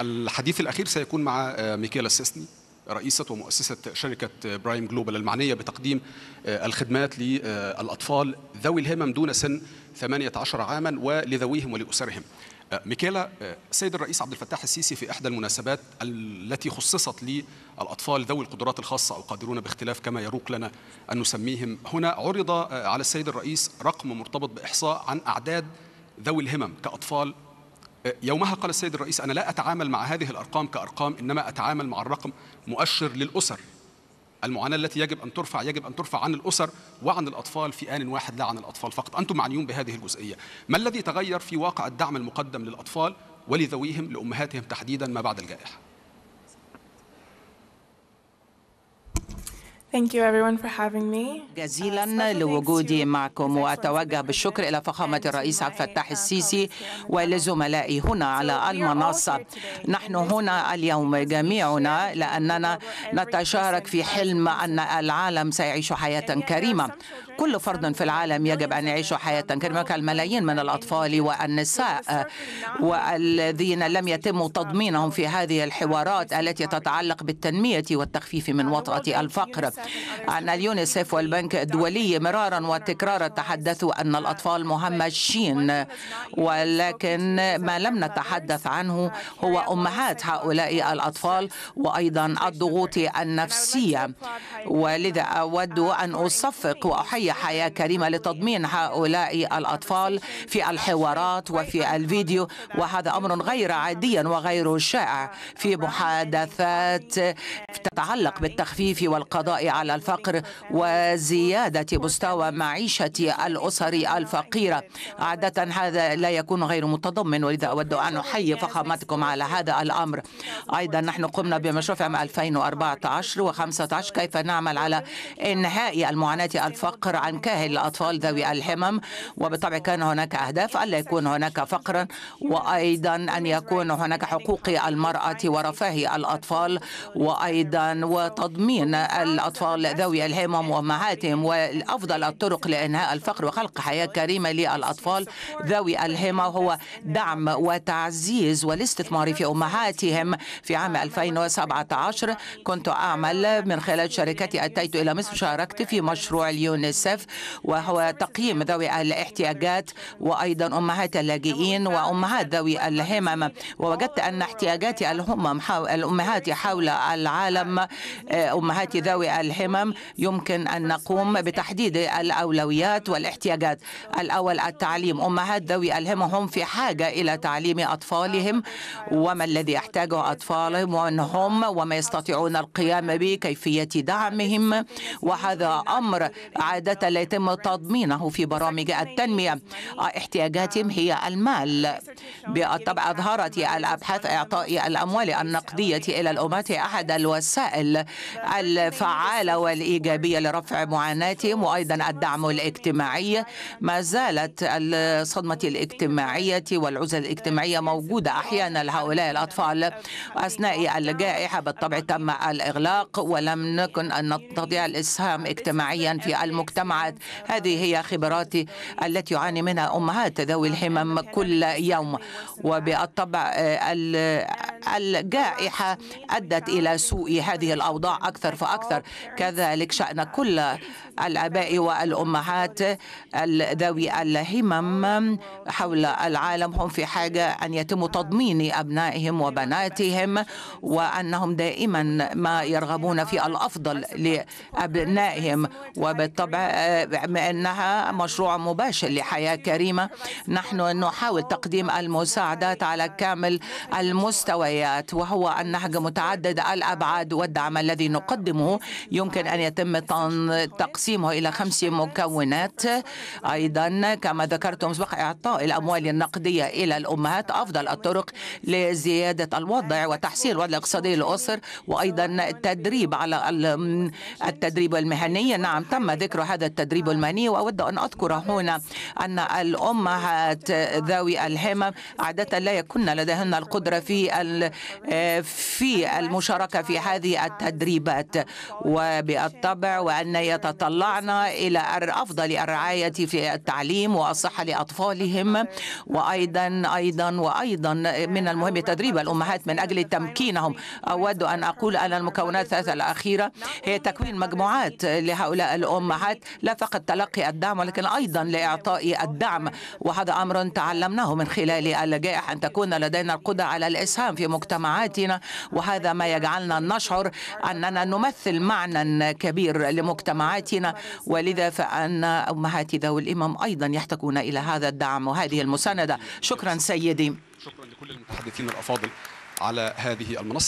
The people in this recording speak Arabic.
الحديث الأخير سيكون مع آه، ميكيلا السيسني رئيسة ومؤسسة شركة آه، برايم جلوبال المعنية بتقديم آه، الخدمات للأطفال ذوي الهمم دون سن 18 عاما ولذويهم ولأسرهم ميكيلا السيد الرئيس عبد الفتاح السيسي في إحدى المناسبات التي خصصت للأطفال ذوي القدرات الخاصة أو قادرون باختلاف كما يروق لنا أن نسميهم هنا عرض على السيد الرئيس رقم مرتبط بإحصاء عن أعداد ذوي الهمم كأطفال يومها قال السيد الرئيس أنا لا أتعامل مع هذه الأرقام كأرقام إنما أتعامل مع الرقم مؤشر للأسر المعاناة التي يجب أن ترفع يجب أن ترفع عن الأسر وعن الأطفال في آن واحد لا عن الأطفال فقط أنتم معنيون بهذه الجزئية ما الذي تغير في واقع الدعم المقدم للأطفال ولذويهم لأمهاتهم تحديدا ما بعد الجائحة جزيلا uh, لوجودي معكم وأتوجه بالشكر إلى فخامة الرئيس عبد الفتاح uh, السيسي ولزملائي هنا على المنصة نحن هنا اليوم جميعنا لأننا نتشارك في حلم أن العالم سيعيش حياة كريمة كل فرد في العالم يجب أن يعيش حياة كريمة كالملايين من الأطفال والنساء والذين لم يتم تضمينهم في هذه الحوارات التي تتعلق بالتنمية والتخفيف من وطأة الفقر أن اليونيسف والبنك الدولي مرارا وتكرارا تحدثوا أن الأطفال مهمشين ولكن ما لم نتحدث عنه هو أمهات هؤلاء الأطفال وأيضا الضغوط النفسية ولذا أود أن أصفق وأحيي حياة كريمة لتضمين هؤلاء الأطفال في الحوارات وفي الفيديو وهذا أمر غير عادي وغير شائع في محادثات تتعلق بالتخفيف والقضاء على الفقر وزيادة مستوى معيشة الأسر الفقيرة عادة هذا لا يكون غير متضمن ولذا أود أن أحيي فخامتكم على هذا الأمر أيضا نحن قمنا بمشروع عام 2014 و15 كيف نعمل على إنهاء المعاناة الفقر عن كاهل الأطفال ذوي الهمم وبالطبع كان هناك أهداف ألا يكون هناك فقرا وأيضا أن يكون هناك حقوق المرأة ورفاه الأطفال وأيضا وتضمين الأطفال ذوي الهمم وأمهاتهم وأفضل الطرق لإنهاء الفقر وخلق حياة كريمة للأطفال ذوي الهمم هو دعم وتعزيز والاستثمار في أمهاتهم في عام 2017 كنت أعمل من خلال شركتي أتيت إلى مصر شاركت في مشروع اليونس يونيسف وهو تقييم ذوي الاحتياجات وأيضا أمهات اللاجئين وأمهات ذوي الهمم ووجدت أن احتياجات الهمم الأمهات حول العالم آه، أمهات ذوي الهمم يمكن أن نقوم بتحديد الأولويات والاحتياجات الأول التعليم أمهات ذوي الهمم هم في حاجة إلى تعليم أطفالهم وما الذي يحتاجه أطفالهم وأنهم وما يستطيعون القيام به كيفية دعمهم وهذا أمر عادة السيدات التي يتم تضمينه في برامج التنمية احتياجاتهم هي المال بالطبع أظهرت الأبحاث إعطاء الأموال النقدية إلى الأمات أحد الوسائل الفعالة والإيجابية لرفع معاناتهم وأيضا الدعم الاجتماعي ما زالت الصدمة الاجتماعية والعزل الاجتماعية موجودة أحيانا لهؤلاء الأطفال أثناء الجائحة بالطبع تم الإغلاق ولم نكن أن نستطيع الإسهام اجتماعيا في المجتمع المجتمعات هذه هي خبراتي التي يعاني منها أمهات ذوي الهمم كل يوم وبالطبع آه، الجائحة أدت إلى سوء هذه الأوضاع أكثر فأكثر كذلك شأن كل الآباء والأمهات ذوي الهمم حول العالم هم في حاجة أن يتم تضمين أبنائهم وبناتهم وأنهم دائما ما يرغبون في الأفضل لأبنائهم وبالطبع انها مشروع مباشر لحياه كريمه نحن نحاول تقديم المساعدات على كامل المستويات وهو النهج متعدد الابعاد والدعم الذي نقدمه يمكن ان يتم تقسيمه الى خمس مكونات ايضا كما ذكرتم سبق اعطاء الاموال النقديه الى الامهات افضل الطرق لزياده الوضع وتحسين الوضع الاقتصادي للاسر وايضا التدريب على التدريب المهني نعم تم ذكر هذا هذا التدريب المهني وأود أن أذكر هنا أن الأمهات ذوي الهمم عادة لا يكون لديهن القدرة في في المشاركة في هذه التدريبات وبالطبع وأن يتطلعن إلى أفضل الرعاية في التعليم والصحة لأطفالهم وأيضا أيضا وأيضا من المهم تدريب الأمهات من أجل تمكينهم أود أن أقول أن المكونات الثلاثة الأخيرة هي تكوين مجموعات لهؤلاء الأمهات لا فقط تلقي الدعم ولكن أيضا لإعطاء الدعم وهذا أمر تعلمناه من خلال اللجائح أن تكون لدينا القدرة على الإسهام في مجتمعاتنا وهذا ما يجعلنا نشعر أننا نمثل معنى كبير لمجتمعاتنا ولذا فأن أمهات ذوي الإمام أيضا يحتاجون إلى هذا الدعم وهذه المساندة شكرا سيدي شكرا لكل المتحدثين الأفاضل على هذه المنصة